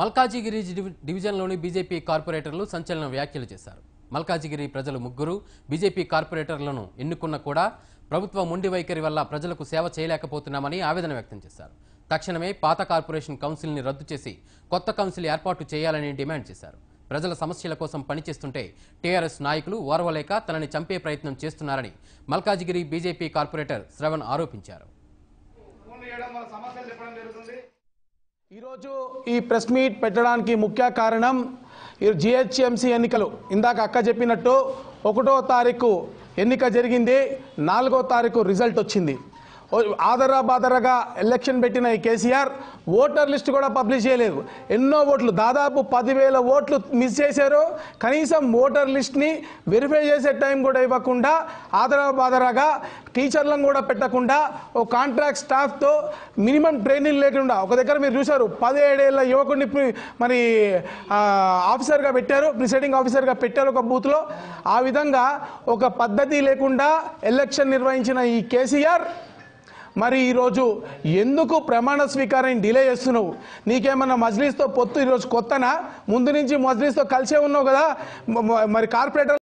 మల్కాజిగిరి డివిజన్లోని బీజేపీ కార్పొరేటర్లు సంచలన వ్యాఖ్యలు చేశారు మల్కాజిగిరి ప్రజలు ముగ్గురు బీజేపీ కార్పొరేటర్లను ఎన్నుకున్న కూడా ప్రభుత్వ మొండి వైఖరి వల్ల ప్రజలకు సేవ చేయలేకపోతున్నామని ఆవేదన వ్యక్తం చేశారు తక్షణమే పాత కార్పొరేషన్ కౌన్సిల్ని రద్దు చేసి కొత్త కౌన్సిల్ ఏర్పాటు చేయాలని డిమాండ్ చేశారు ప్రజల సమస్యల కోసం పనిచేస్తుంటే టీఆర్ఎస్ నాయకులు ఓర్వలేక తనని చంపే ప్రయత్నం చేస్తున్నారని మల్కాజిగిరి బీజేపీ కార్పొరేటర్ శ్రవణ్ ఆరోపించారు ఈరోజు ఈ ప్రెస్ మీట్ పెట్టడానికి ముఖ్య కారణం ఈ జిహెచ్ఎంసీ ఎన్నికలు ఇందాక అక్క చెప్పినట్టు ఒకటో తారీఖు ఎన్నిక జరిగింది నాలుగో తారీఖు రిజల్ట్ వచ్చింది ఆదరా బాదరగా ఎలక్షన్ పెట్టిన ఈ కేసీఆర్ ఓటర్ లిస్ట్ కూడా పబ్లిష్ చేయలేదు ఎన్నో ఓట్లు దాదాపు పదివేల ఓట్లు మిస్ చేశారు కనీసం ఓటర్ లిస్ట్ని వెరిఫై చేసే టైం కూడా ఇవ్వకుండా ఆదరా బాదరగా టీచర్లను కూడా పెట్టకుండా ఓ కాంట్రాక్ట్ స్టాఫ్తో మినిమం ట్రైనింగ్ లేకుండా ఒక దగ్గర మీరు చూశారు పదిహేడేళ్ళ యువకుడిని మరి ఆఫీసర్గా పెట్టారు ప్రిసైడింగ్ ఆఫీసర్గా పెట్టారు ఒక బూత్లో ఆ విధంగా ఒక పద్ధతి లేకుండా ఎలక్షన్ నిర్వహించిన ఈ కేసీఆర్ మరి ఈరోజు ఎందుకు ప్రమాణ స్వీకారం డిలే చేస్తున్నావు నీకేమన్నా మజ్లీస్తో పొత్తు ఈరోజు కొత్తనా ముందు నుంచి మజ్లీస్తో కలిసే ఉన్నావు కదా మరి కార్పొరేటర్